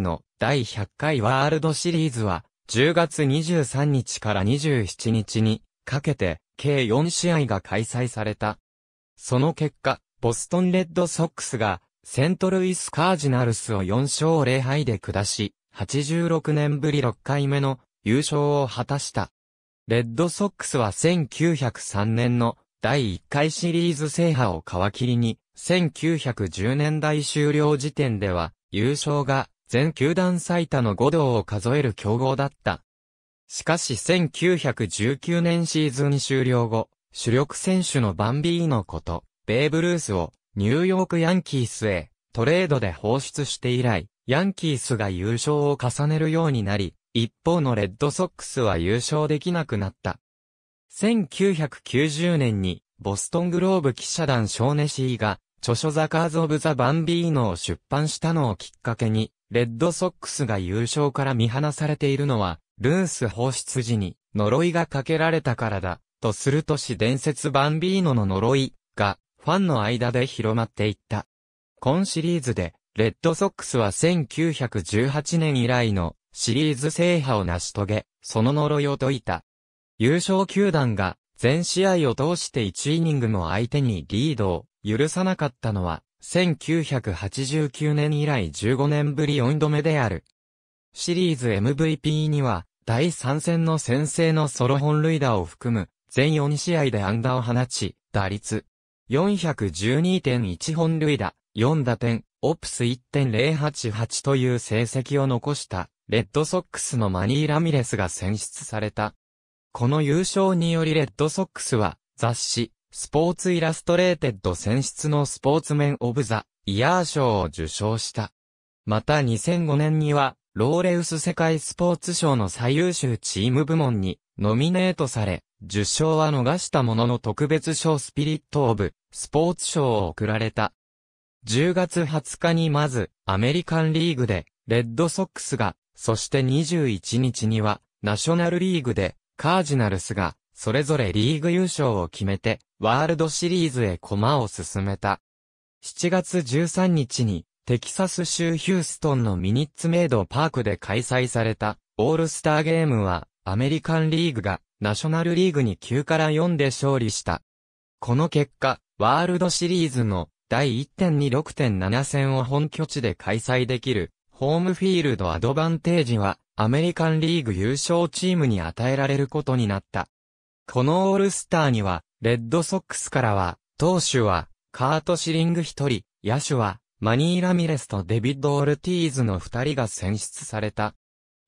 の第100回ワールドシリーズは、10月23日から27日にかけて、計4試合が開催された。その結果、ボストンレッドソックスが、セントルイスカージナルスを4勝0敗で下し、86年ぶり6回目の優勝を果たした。レッドソックスは1903年の第1回シリーズ制覇を皮切りに、1910年代終了時点では優勝が全球団最多の5度を数える強豪だった。しかし1919年シーズン終了後、主力選手のバンビーのこと、ベーブ・ルースをニューヨークヤンキースへトレードで放出して以来、ヤンキースが優勝を重ねるようになり、一方のレッドソックスは優勝できなくなった。1990年にボストングローブ記者団ショーネシーが著書ザカーズ・オブ・ザ・バンビーノを出版したのをきっかけに、レッドソックスが優勝から見放されているのは、ルース放出時に呪いがかけられたからだ、とする都市伝説バンビーノの呪いが、ファンの間で広まっていった。今シリーズで、レッドソックスは1918年以来のシリーズ制覇を成し遂げ、その呪いを解いた。優勝球団が全試合を通して1イニングも相手にリードを許さなかったのは、1989年以来15年ぶり4度目である。シリーズ MVP には、第3戦の先制のソロ本塁打を含む、全4試合で安打を放ち、打率、412.1本塁打、4打点、オプス1.088という成績を残した、レッドソックスのマニー・ラミレスが選出された。この優勝によりレッドソックスは、雑誌、スポーツイラストレーテッド選出のスポーツメン・オブ・ザ・イヤー賞を受賞した。また2005年には、ローレウス世界スポーツ賞の最優秀チーム部門にノミネートされ、受賞は逃したものの特別賞スピリット・オブ・スポーツ賞を贈られた。10月20日にまず、アメリカンリーグで、レッドソックスが、そして21日には、ナショナルリーグで、カージナルスが、それぞれリーグ優勝を決めて、ワールドシリーズへ駒を進めた。7月13日に、テキサス州ヒューストンのミニッツメイドパークで開催された、オールスターゲームは、アメリカンリーグが、ナショナルリーグに9から4で勝利した。この結果、ワールドシリーズの第1.26.7戦を本拠地で開催できる、ホームフィールドアドバンテージは、アメリカンリーグ優勝チームに与えられることになった。このオールスターには、レッドソックスからは、投手は、カートシリング一人、野手は、マニー・ラミレスとデビッド・オルティーズの二人が選出された。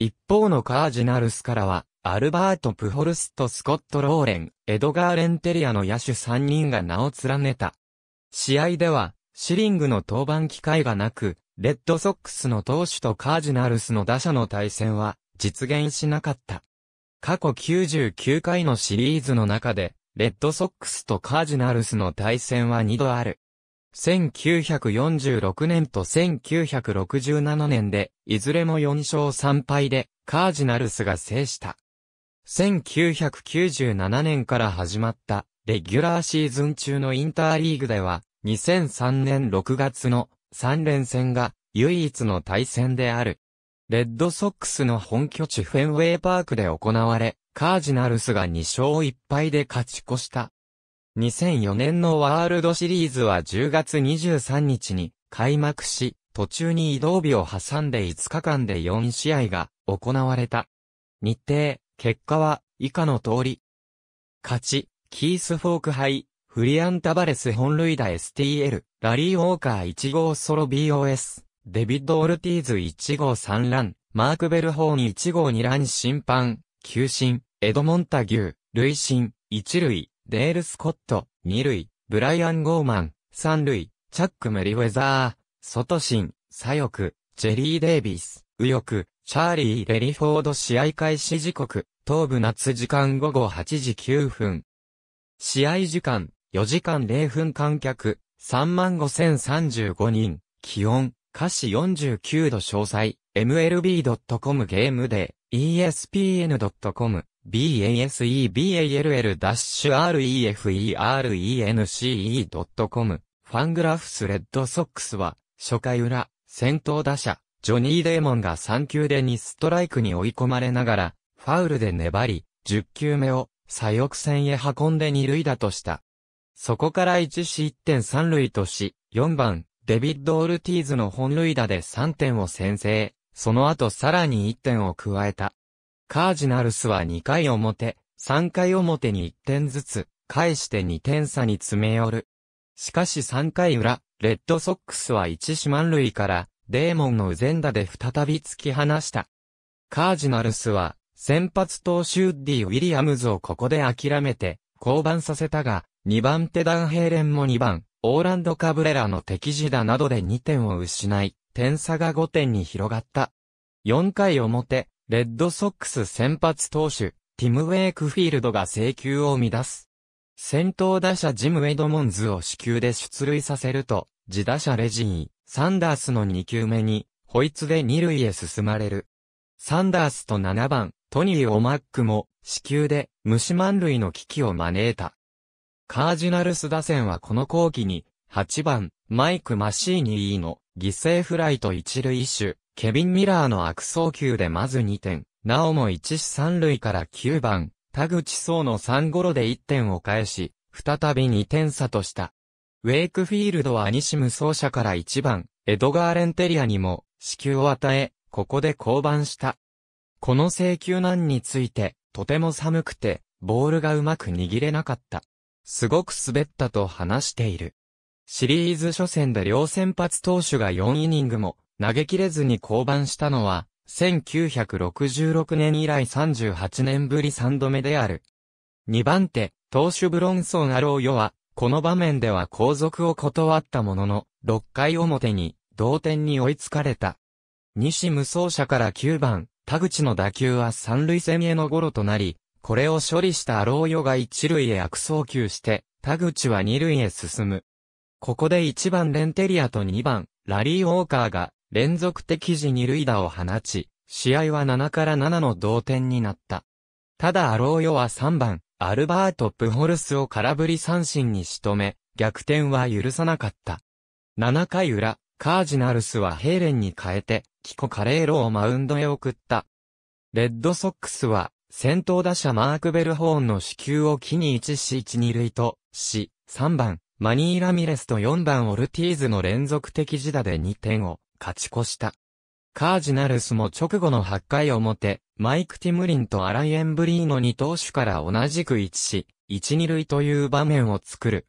一方のカージナルスからは、アルバート・プホルスとスコット・ローレン、エドガー・レンテリアの野手三人が名を連ねた。試合では、シリングの登板機会がなく、レッドソックスの投手とカージナルスの打者の対戦は実現しなかった。過去99回のシリーズの中で、レッドソックスとカージナルスの対戦は2度ある。1946年と1967年で、いずれも4勝3敗で、カージナルスが制した。1997年から始まった、レギュラーシーズン中のインターリーグでは、2003年6月の3連戦が、唯一の対戦である。レッドソックスの本拠地フェンウェイパークで行われ、カージナルスが2勝1敗で勝ち越した。2004年のワールドシリーズは10月23日に開幕し、途中に移動日を挟んで5日間で4試合が行われた。日程、結果は以下の通り。勝ち、キースフォーク杯、フリアンタバレス本塁打 STL、ラリーウォーカー1号ソロ BOS。デビッド・オルティーズ1号3ラン、マーク・ベルホーン1号2ラン審判、球審、エドモンタギュー、累審、1塁、デール・スコット、2塁、ブライアン・ゴーマン、3塁、チャック・メリウェザー、外審、左翼、ジェリー・デイビス、右翼、チャーリー・レリフォード試合開始時刻、東部夏時間午後8時9分。試合時間、4時間0分観客、35,035人、気温、歌詞49度詳細、mlb.com ゲームで、espn.com、b a s e b a l r e f e r e n c e c o m ファングラフスレッドソックスは、初回裏、先頭打者、ジョニー・デーモンが3球で2ストライクに追い込まれながら、ファウルで粘り、10球目を、左翼線へ運んで2塁打とした。そこから1失点3塁とし、4番、デビッド・オルティーズの本塁打で3点を先制、その後さらに1点を加えた。カージナルスは2回表、3回表に1点ずつ、返して2点差に詰め寄る。しかし3回裏、レッドソックスは1四満塁から、デーモンのウゼンダで再び突き放した。カージナルスは、先発投手ウッディ・ウィリアムズをここで諦めて、降板させたが、2番手ダンヘイレンも2番、オーランド・カブレラの敵地打などで2点を失い、点差が5点に広がった。4回表、レッドソックス先発投手、ティム・ウェイクフィールドが制球を乱す。先頭打者ジム・ウェドモンズを死球で出塁させると、自打者レジー、サンダースの2球目に、ホイツで2塁へ進まれる。サンダースと7番、トニー・オマックも、死球で、虫満塁の危機を招いた。カージナルス打線はこの後期に、8番、マイク・マシーニーの犠牲フライと一塁手、ケビン・ミラーの悪送球でまず2点、なおも1死3塁から9番、田口総の3ゴで1点を返し、再び2点差とした。ウェイクフィールドは西無走者から1番、エドガー・レンテリアにも、支給を与え、ここで降板した。この請求難について、とても寒くて、ボールがうまく握れなかった。すごく滑ったと話している。シリーズ初戦で両先発投手が4イニングも投げ切れずに降板したのは、1966年以来38年ぶり3度目である。2番手、投手ブロンソン・アローヨは、この場面では後続を断ったものの、6回表に同点に追いつかれた。西無双者から9番、田口の打球は三塁線へのゴロとなり、これを処理したアローヨが一塁へ悪送球して、田口は二塁へ進む。ここで1番レンテリアと2番、ラリー・ウォーカーが連続的時二塁打を放ち、試合は7から7の同点になった。ただアローヨは3番、アルバート・プホルスを空振り三振に仕留め、逆転は許さなかった。7回裏、カージナルスはヘーレンに変えて、キコ・カレーロをマウンドへ送った。レッドソックスは、先頭打者マーク・ベルホーンの支給を機に1死1、2塁と、死、3番、マニー・ラミレスと4番オルティーズの連続的自打で2点を勝ち越した。カージナルスも直後の8回表、マイク・ティムリンとアライエン・ブリーノ2投手から同じく1死、1、2塁という場面を作る。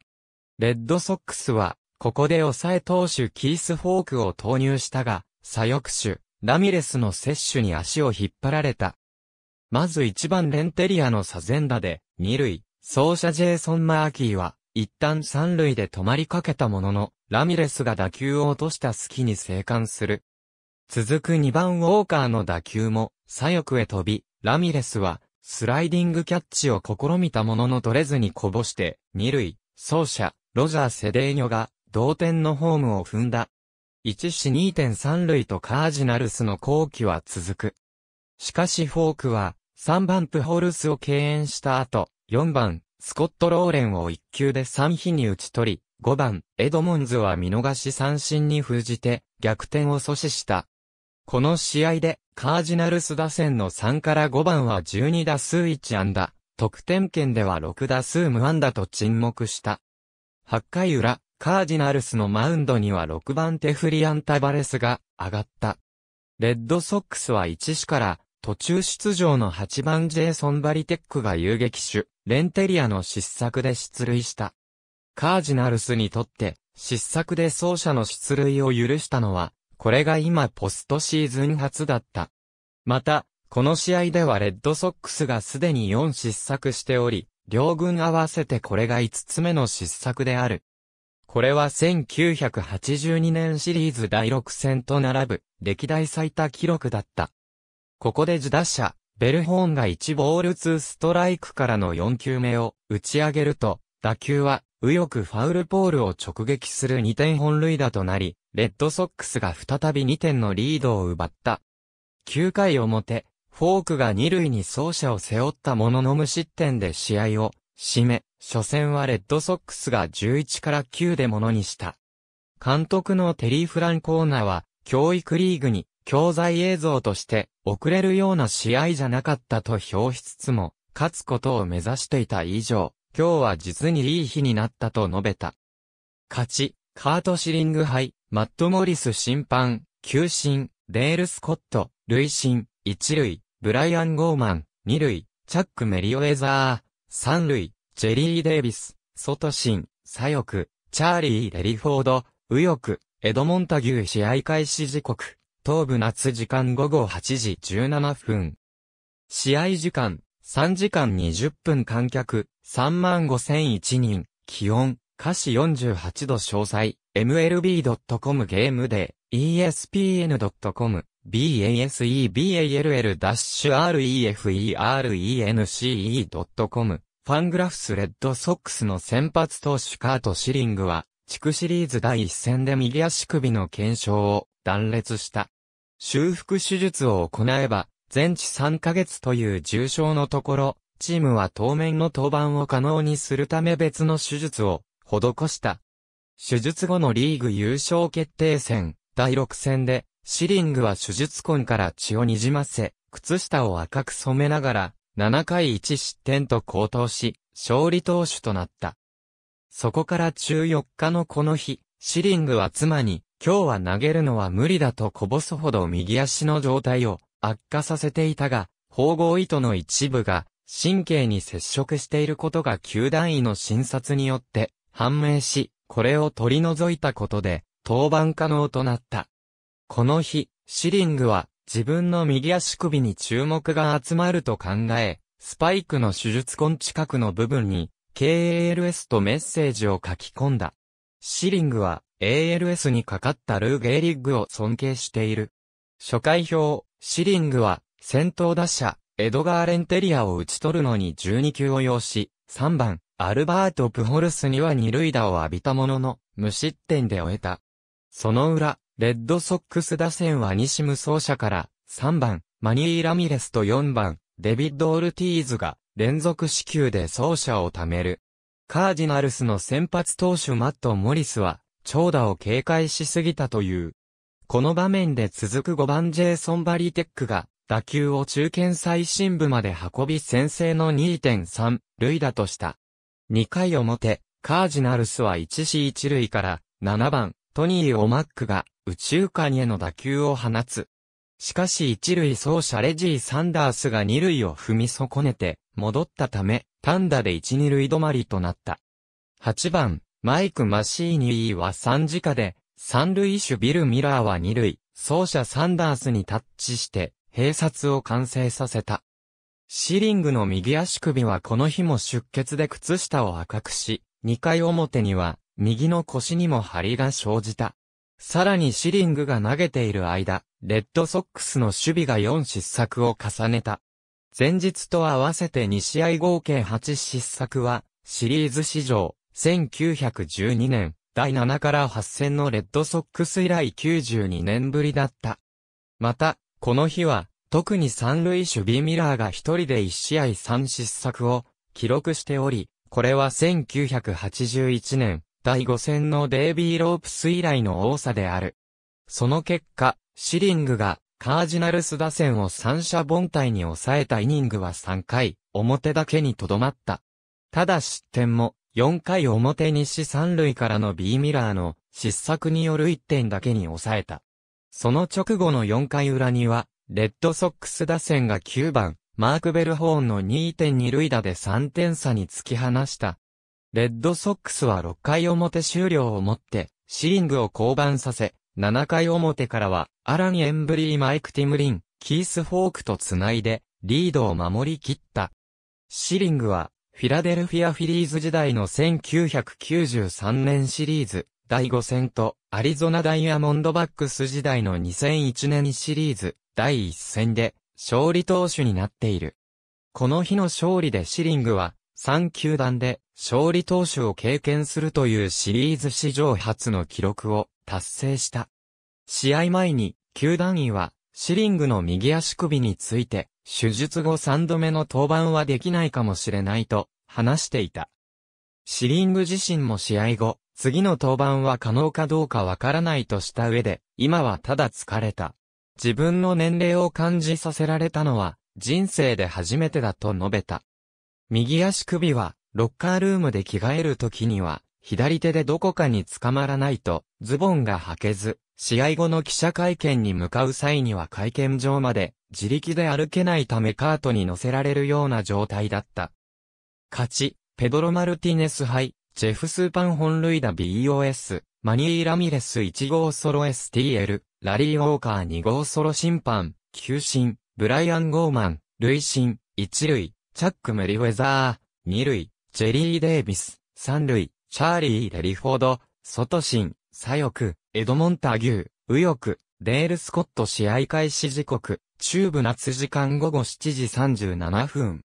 レッドソックスは、ここで抑え投手キース・フォークを投入したが、左翼手、ラミレスの接種に足を引っ張られた。まず一番レンテリアのサゼンダで、二塁、走者ジェイソン・マーキーは、一旦三塁で止まりかけたものの、ラミレスが打球を落とした隙に生還する。続く二番ウォーカーの打球も、左翼へ飛び、ラミレスは、スライディングキャッチを試みたものの取れずにこぼして、二塁、走者、ロジャー・セデーニョが、同点のホームを踏んだ。1死2.3塁とカージナルスの後期は続く。しかしフォークは、3番プホルスを敬遠した後、4番、スコット・ローレンを1球で3比に打ち取り、5番、エドモンズは見逃し三振に封じて、逆転を阻止した。この試合で、カージナルス打線の3から5番は12打数1安打、得点圏では6打数無安打と沈黙した。8回裏、カージナルスのマウンドには6番テフリアン・タバレスが上がった。レッドソックスは1死から途中出場の8番ジェイソン・バリテックが遊撃手、レンテリアの失策で出塁した。カージナルスにとって失策で走者の出塁を許したのは、これが今ポストシーズン初だった。また、この試合ではレッドソックスがすでに4失策しており、両軍合わせてこれが5つ目の失策である。これは1982年シリーズ第6戦と並ぶ歴代最多記録だった。ここで自打者、ベルホーンが1ボール2ストライクからの4球目を打ち上げると、打球は右翼ファウルポールを直撃する2点本塁打となり、レッドソックスが再び2点のリードを奪った。9回表、フォークが2塁に走者を背負ったものの無失点で試合を締め、初戦はレッドソックスが11から9でものにした。監督のテリー・フランコーナーは、教育リーグに教材映像として遅れるような試合じゃなかったと表しつつも、勝つことを目指していた以上、今日は実にいい日になったと述べた。勝ち、カートシリング杯、マット・モリス審判、球審、デール・スコット、累審、一塁、ブライアン・ゴーマン、二塁、チャック・メリオエザー、三塁、ジェリー・デイビス、ソトシン、左翼、チャーリー・レリフォード、右翼、エドモンタギュー試合開始時刻。東部夏時間午後8時17分。試合時間、3時間20分観客、35,001人、気温、下市48度詳細、mlb.com ゲームで、espn.com、baseball-reference.com、ファングラフスレッドソックスの先発投手カート・シリングは、地区シリーズ第1戦で右足首の検証を断裂した。修復手術を行えば、全治3ヶ月という重症のところ、チームは当面の登板を可能にするため別の手術を施した。手術後のリーグ優勝決定戦第6戦で、シリングは手術痕から血をにじませ、靴下を赤く染めながら、7回1失点と高騰し、勝利投手となった。そこから14日のこの日、シリングは妻に、今日は投げるのは無理だとこぼすほど右足の状態を悪化させていたが、縫合糸の一部が神経に接触していることが球団医の診察によって判明し、これを取り除いたことで登板可能となった。この日、シリングは自分の右足首に注目が集まると考え、スパイクの手術痕近くの部分に KALS とメッセージを書き込んだ。シリングは ALS にかかったルー・ゲーリッグを尊敬している。初回表、シリングは、先頭打者、エドガー・レンテリアを打ち取るのに12球を要し、3番、アルバート・プホルスには二塁打を浴びたものの、無失点で終えた。その裏、レッドソックス打線は西無走者から、3番、マニー・ラミレスと4番、デビッド・オルティーズが、連続死球で走者を貯める。カージナルスの先発投手マット・モリスは、長打を警戒しすぎたという。この場面で続く5番ジェイソン・バリーテックが、打球を中堅最深部まで運び先制の2.3塁打とした。2回表、カージナルスは 1C1 塁から7番トニー・オマックが宇宙間への打球を放つ。しかし1塁走者レジー・サンダースが2塁を踏み損ねて戻ったため単打で 1・ 2塁止まりとなった。8番マイク・マシーニーは3時下で、三塁手ビル・ミラーは二塁、走者サンダースにタッチして、併殺を完成させた。シリングの右足首はこの日も出血で靴下を赤くし、2回表には、右の腰にも張りが生じた。さらにシリングが投げている間、レッドソックスの守備が4失策を重ねた。前日と合わせて2試合合計8失策は、シリーズ史上1912年、第7から8戦のレッドソックス以来92年ぶりだった。また、この日は、特に三塁守備ミラーが一人で1試合3失策を記録しており、これは1981年、第5戦のデイビー・ロープス以来の多さである。その結果、シリングがカージナルス打線を三者凡退に抑えたイニングは3回、表だけにとどまった。ただ失点も4回表西三塁からの B ミラーの失策による1点だけに抑えた。その直後の4回裏には、レッドソックス打線が9番、マーク・ベルホーンの2.2塁打で3点差に突き放した。レッドソックスは6回表終了をもって、シリングを降板させ、7回表からは、アラン・エンブリー・マイク・ティムリン、キース・フォークと繋いで、リードを守り切った。シリングは、フィラデルフィアフィリーズ時代の1993年シリーズ第5戦とアリゾナダイヤモンドバックス時代の2001年シリーズ第1戦で勝利投手になっている。この日の勝利でシリングは3球団で勝利投手を経験するというシリーズ史上初の記録を達成した。試合前に球団員はシリングの右足首について手術後3度目の登板はできないかもしれないと話していた。シリング自身も試合後、次の登板は可能かどうかわからないとした上で、今はただ疲れた。自分の年齢を感じさせられたのは、人生で初めてだと述べた。右足首は、ロッカールームで着替える時には、左手でどこかにつかまらないと、ズボンが履けず、試合後の記者会見に向かう際には会見場まで自力で歩けないためカートに乗せられるような状態だった。勝ち、ペドロ・マルティネス杯、ジェフ・スーパン本塁打 BOS、マニー・ラミレス1号ソロ STL、ラリー・ウォーカー2号ソロ審判、球審、ブライアン・ゴーマン、累審、1塁、チャック・メリウェザー、2塁、ジェリー・デイビス、3塁、チャーリー・デリフォード、外審、左翼、エドモンタギュー、右翼、レールスコット試合開始時刻、中部夏時間午後7時37分。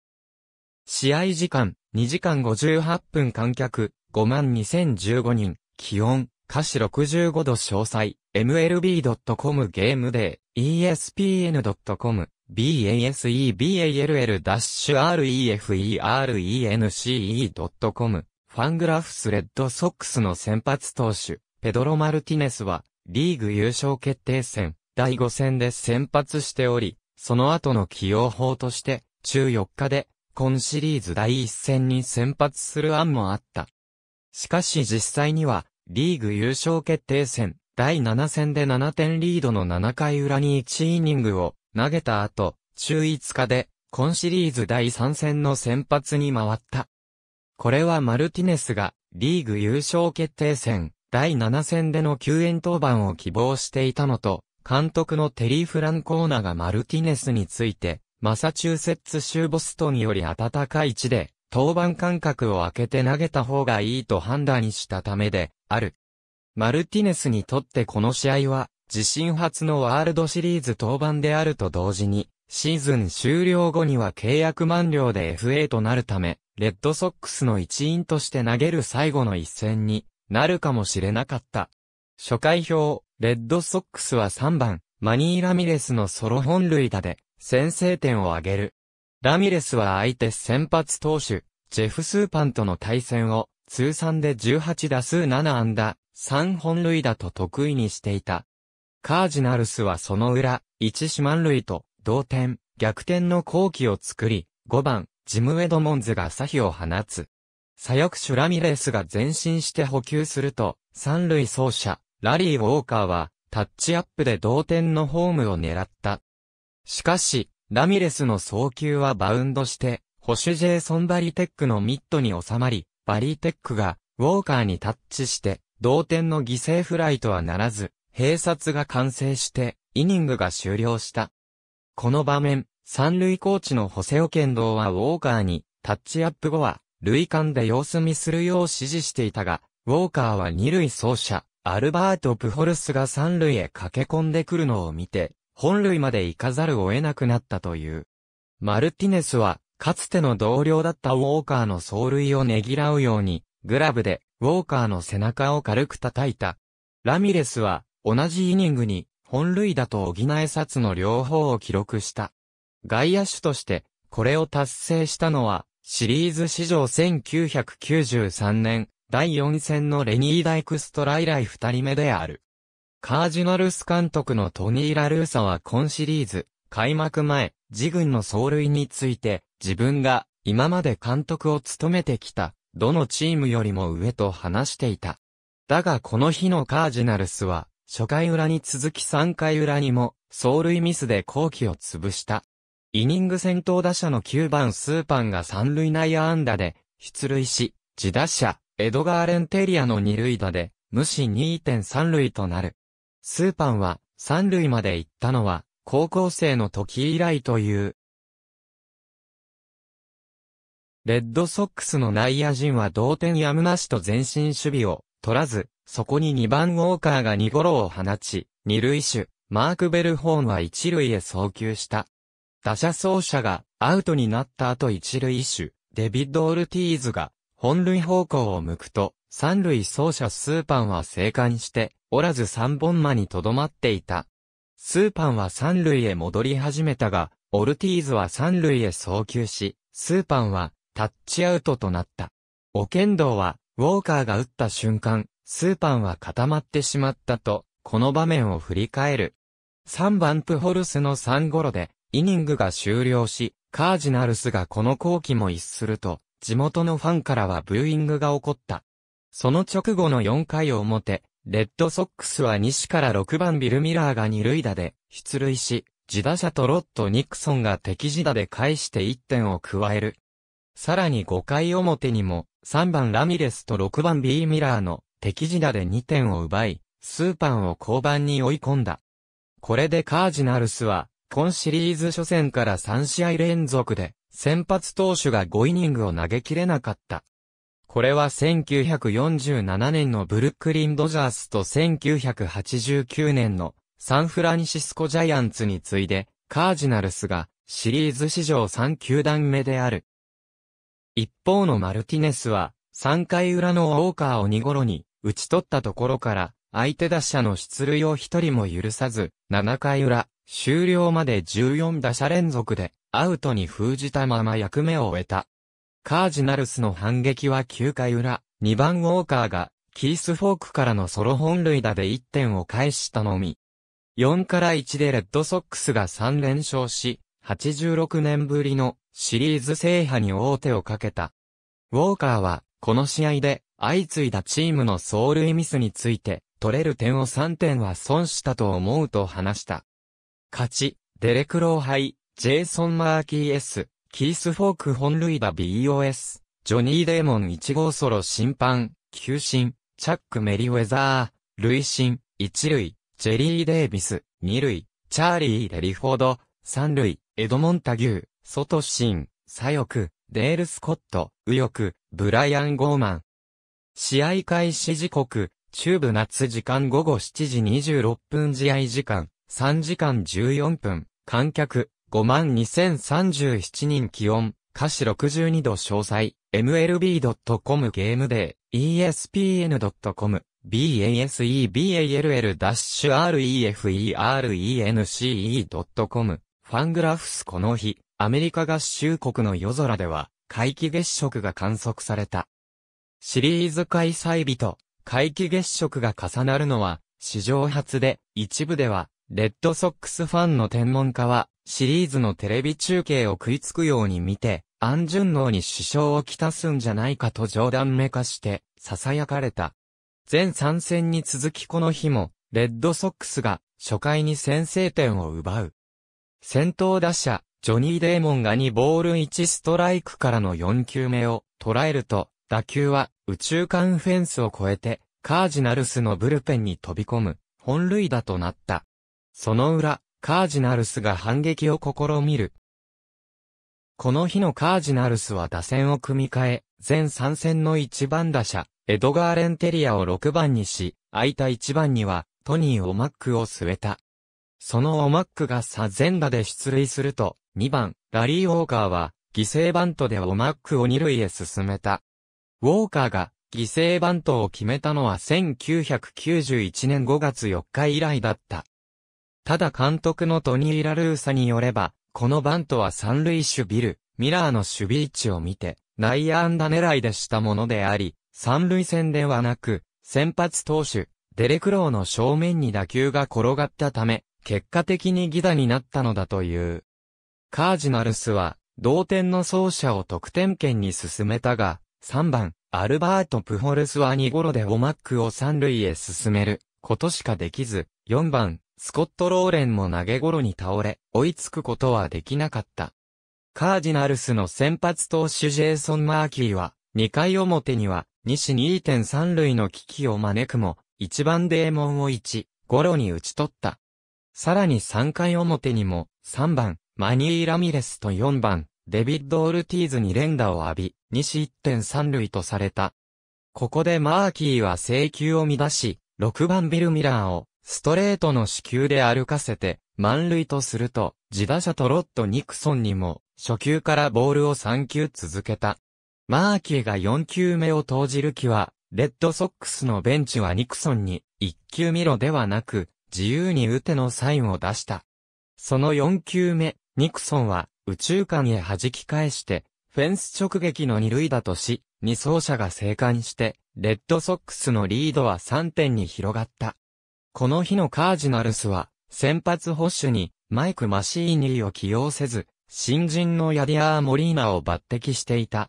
試合時間、2時間58分観客、52,015人、気温、歌詞65度詳細、mlb.com ゲームデー、espn.com、baseball-reference.com、ファングラフスレッドソックスの先発投手、ペドロ・マルティネスは、リーグ優勝決定戦、第5戦で先発しており、その後の起用法として、中4日で、今シリーズ第1戦に先発する案もあった。しかし実際には、リーグ優勝決定戦、第7戦で7点リードの7回裏に1イニングを投げた後、中5日で、今シリーズ第3戦の先発に回った。これはマルティネスが、リーグ優勝決定戦、第7戦での救援登板を希望していたのと、監督のテリー・フランコーナがマルティネスについて、マサチューセッツ州ボストンより暖かい地で、登板間隔を空けて投げた方がいいと判断したためで、ある。マルティネスにとってこの試合は、自身初のワールドシリーズ登板であると同時に、シーズン終了後には契約満了で FA となるため、レッドソックスの一員として投げる最後の一戦になるかもしれなかった。初回表、レッドソックスは3番、マニー・ラミレスのソロ本塁打で、先制点を挙げる。ラミレスは相手先発投手、ジェフ・スーパンとの対戦を、通算で18打数7安打、3本塁打と得意にしていた。カージナルスはその裏、1四万塁と、同点、逆転の好機を作り、5番、ジム・エドモンズが朝日を放つ。左翼手ラミレースが前進して補給すると、三塁走者、ラリー・ウォーカーは、タッチアップで同点のホームを狙った。しかし、ラミレスの送球はバウンドして、保守ジェイソン・バリテックのミットに収まり、バリテックが、ウォーカーにタッチして、同点の犠牲フライとはならず、併殺が完成して、イニングが終了した。この場面、三塁コーチのホセオケンドはウォーカーに、タッチアップ後は、塁間で様子見するよう指示していたが、ウォーカーは二塁走者、アルバート・プホルスが三塁へ駆け込んでくるのを見て、本塁まで行かざるを得なくなったという。マルティネスは、かつての同僚だったウォーカーの走塁をねぎらうように、グラブで、ウォーカーの背中を軽く叩いた。ラミレスは、同じイニングに、本塁打と補え札の両方を記録した。外野手として、これを達成したのは、シリーズ史上1993年、第4戦のレニー・ダイクストラ以来2人目である。カージナルス監督のトニー・ラルーサは今シリーズ、開幕前、自軍の走塁について、自分が今まで監督を務めてきた、どのチームよりも上と話していた。だがこの日のカージナルスは、初回裏に続き3回裏にも、走塁ミスで後期を潰した。イニング先頭打者の9番スーパンが三塁内野安打で、出塁し、自打者、エドガー・レンテリアの二塁打で、無視2.3塁となる。スーパンは、三塁まで行ったのは、高校生の時以来という。レッドソックスの内野陣は同点やむなしと前進守備を取らず、そこに2番ウォーカーが2ゴロを放ち、2塁手、マーク・ベルホーンは1塁へ送球した。打者走者がアウトになった後一塁手、デビッド・オルティーズが本塁方向を向くと、三塁走者スーパンは生還しておらず三本間に留まっていた。スーパンは三塁へ戻り始めたが、オルティーズは三塁へ送球し、スーパンはタッチアウトとなった。お剣道は、ウォーカーが打った瞬間、スーパンは固まってしまったと、この場面を振り返る。3番プホルスの3ゴロで、イニングが終了し、カージナルスがこの後期も一すると、地元のファンからはブーイングが起こった。その直後の4回表、レッドソックスは西から6番ビル・ミラーが2塁打で出塁し、自打者とロット・ニクソンが敵自打で返して1点を加える。さらに5回表にも、3番ラミレスと6番 B ミラーの敵自打で2点を奪い、スーパンを交番に追い込んだ。これでカージナルスは今シリーズ初戦から3試合連続で、先発投手が5イニングを投げきれなかった。これは1947年のブルックリン・ドジャースと1989年のサンフランシスコ・ジャイアンツに次いで、カージナルスがシリーズ史上3球団目である。一方のマルティネスは、3回裏のウォーカーを2頃に打ち取ったところから、相手打者の出塁を1人も許さず、7回裏、終了まで14打者連続でアウトに封じたまま役目を終えた。カージナルスの反撃は9回裏、2番ウォーカーがキースフォークからのソロ本塁打で1点を返したのみ。4から1でレッドソックスが3連勝し、86年ぶりのシリーズ制覇に王手をかけた。ウォーカーは、この試合で、相次いだチームの走塁ミスについて、取れる点を3点は損したと思うと話した。勝ち、デレクローハイ、ジェイソン・マーキー S、キース・フォーク本類打 BOS、ジョニー・デーモン1号ソロ審判、球審、チャック・メリウェザー、累審、1塁、ジェリー・デイビス、2塁、チャーリー・レリフォード、3塁、エドモンタギュー、ソトシン、左翼、デール・スコット、右翼、ブライアン・ゴーマン。試合開始時刻、中部夏時間午後7時26分試合時間、3時間14分、観客、52,037人気温、歌詞62度詳細、mlb.com ゲームデー、espn.com、baseball-referen.com、ファングラフスこの日、アメリカ合衆国の夜空では、怪奇月食が観測された。シリーズ開催日と、怪奇月食が重なるのは、史上初で、一部では、レッドソックスファンの天文家は、シリーズのテレビ中継を食いつくように見て、アン・ジュンノーに支障をきたすんじゃないかと冗談めかして、囁かれた。全3戦に続きこの日も、レッドソックスが初回に先制点を奪う。先頭打者、ジョニー・デーモンが2ボール1ストライクからの4球目を捉えると、打球は宇宙間フェンスを越えて、カージナルスのブルペンに飛び込む、本塁打となった。その裏、カージナルスが反撃を試みる。この日のカージナルスは打線を組み替え、全3戦の1番打者、エドガー・レンテリアを6番にし、空いた1番には、トニー・オマックを据えた。そのオマックがさ全打で出塁すると、2番、ラリー・ウォーカーは、犠牲バントでオマックを2塁へ進めた。ウォーカーが、犠牲バントを決めたのは1991年5月4日以来だった。ただ監督のトニー・ラルーサによれば、このバントは三塁手ビル、ミラーの守備位置を見て、内野安打狙いでしたものであり、三塁戦ではなく、先発投手、デレクローの正面に打球が転がったため、結果的に犠打になったのだという。カージナルスは、同点の走者を得点圏に進めたが、3番、アルバート・プホルスは2頃でオマックを3塁へ進める、ことしかできず、4番、スコット・ローレンも投げ頃に倒れ、追いつくことはできなかった。カージナルスの先発投手ジェイソン・マーキーは、2回表には、西2.3塁の危機を招くも、1番デーモンを1、ゴロに打ち取った。さらに3回表にも、3番、マニー・ラミレスと4番、デビッド・オルティーズに連打を浴び、西1.3塁とされた。ここでマーキーは制球を乱し、6番ビル・ミラーをストレートの死球で歩かせて、満塁とすると、自打者トロット・ニクソンにも、初球からボールを3球続けた。マーキーが4球目を投じる気は、レッドソックスのベンチはニクソンに、1球見ろではなく、自由に打てのサインを出した。その4球目、ニクソンは、宇宙間へ弾き返して、フェンス直撃の2塁打とし、2走者が生還して、レッドソックスのリードは3点に広がった。この日のカージナルスは、先発保守にマイク・マシーニーを起用せず、新人のヤディアー・モリーナを抜擢していた。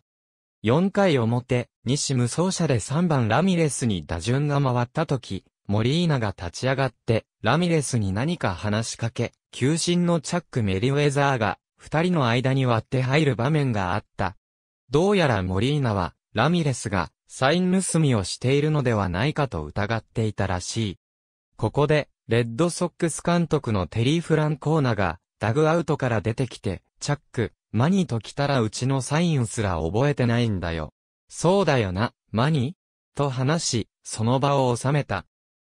4回表、西無走者で3番ラミレスに打順が回った時、モリーナが立ち上がって、ラミレスに何か話しかけ、球審のチャック・メリウェザーが、二人の間に割って入る場面があった。どうやらモリーナは、ラミレスが、サイン盗みをしているのではないかと疑っていたらしい。ここで、レッドソックス監督のテリー・フランコーナが、ダグアウトから出てきて、チャック、マニと来たらうちのサインすら覚えてないんだよ。そうだよな、マニと話し、その場を収めた。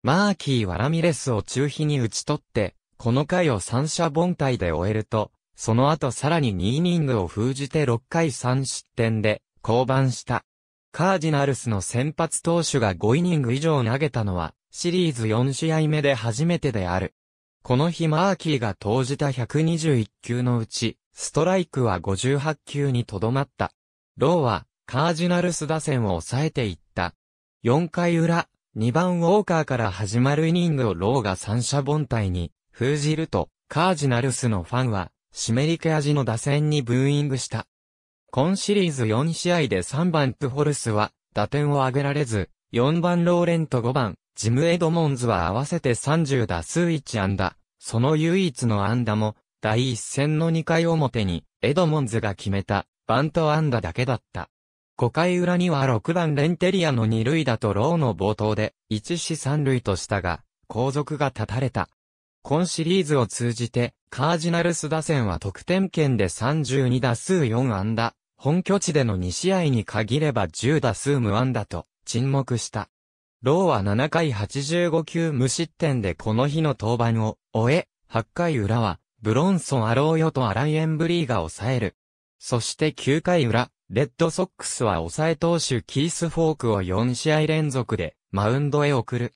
マーキーワラミレスを中飛に打ち取って、この回を三者凡退で終えると、その後さらに2イニングを封じて6回3失点で、降板した。カージナルスの先発投手が5イニング以上投げたのは、シリーズ4試合目で初めてである。この日マーキーが投じた121球のうち、ストライクは58球にとどまった。ローは、カージナルス打線を抑えていった。4回裏、2番ウォーカーから始まるイニングをローが三者凡退に封じると、カージナルスのファンは、湿り気味の打線にブーイングした。今シリーズ4試合で3番プホルスは、打点を挙げられず、4番ローレンと5番、ジム・エドモンズは合わせて30打数1安打、その唯一の安打も、第一戦の2回表に、エドモンズが決めた、バント安打だけだった。5回裏には6番レンテリアの2塁打とローの冒頭で、1死3塁としたが、後続が立たれた。今シリーズを通じて、カージナルス打線は得点圏で32打数4安打、本拠地での2試合に限れば10打数無安打と、沈黙した。ローは7回85球無失点でこの日の登板を終え、8回裏は、ブロンソン・アローヨとアライエンブリーが抑える。そして9回裏、レッドソックスは抑え投手キース・フォークを4試合連続でマウンドへ送る。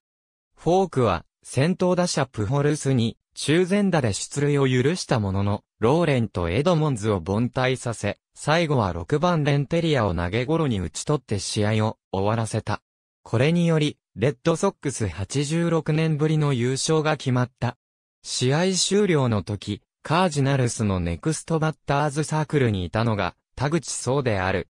フォークは先頭打者プホルスに中前打で出塁を許したものの、ローレンとエドモンズを凡退させ、最後は6番レンテリアを投げ頃に打ち取って試合を終わらせた。これにより、レッドソックス86年ぶりの優勝が決まった。試合終了の時、カージナルスのネクストバッターズサークルにいたのが、田口壮である。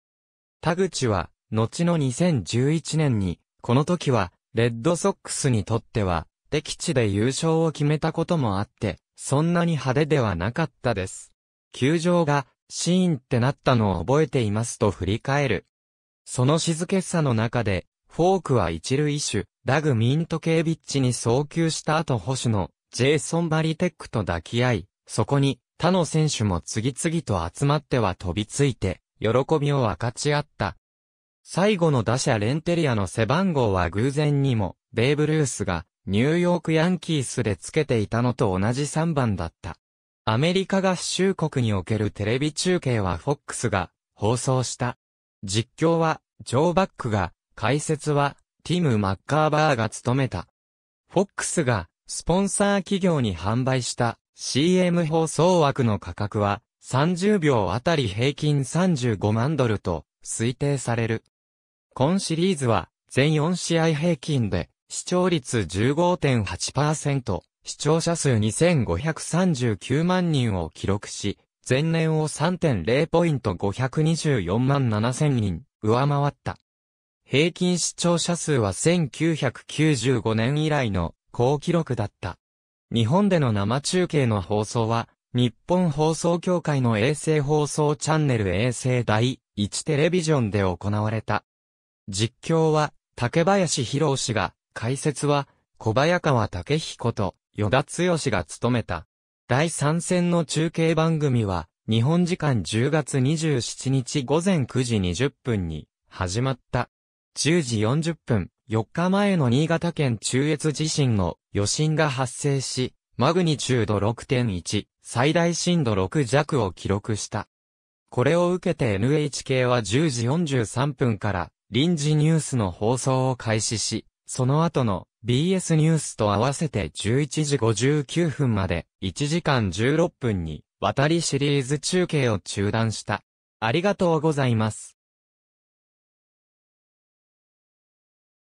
田口は、後の2011年に、この時は、レッドソックスにとっては、敵地で優勝を決めたこともあって、そんなに派手ではなかったです。球場が、シーンってなったのを覚えていますと振り返る。その静けさの中で、フォークは一塁手、ダグ・ミントケービッチに送球した後保守のジェイソン・バリテックと抱き合い、そこに他の選手も次々と集まっては飛びついて、喜びを分かち合った。最後の打者レンテリアの背番号は偶然にも、ベーブ・ルースがニューヨークヤンキースでつけていたのと同じ3番だった。アメリカ合衆国におけるテレビ中継はフォックスが放送した。実況はジョー・バックが解説は、ティム・マッカーバーが務めた。フォックスが、スポンサー企業に販売した CM 放送枠の価格は、30秒あたり平均35万ドルと推定される。今シリーズは、全4試合平均で、視聴率15.8%、視聴者数2539万人を記録し、前年を3.0ポイント524万7000人、上回った。平均視聴者数は1995年以来の高記録だった。日本での生中継の放送は、日本放送協会の衛星放送チャンネル衛星第1テレビジョンで行われた。実況は、竹林博氏が、解説は、小早川武彦と、与田剛が務めた。第3戦の中継番組は、日本時間10月27日午前9時20分に、始まった。10時40分、4日前の新潟県中越地震の余震が発生し、マグニチュード6.1、最大震度6弱を記録した。これを受けて NHK は10時43分から臨時ニュースの放送を開始し、その後の BS ニュースと合わせて11時59分まで1時間16分に渡りシリーズ中継を中断した。ありがとうございます。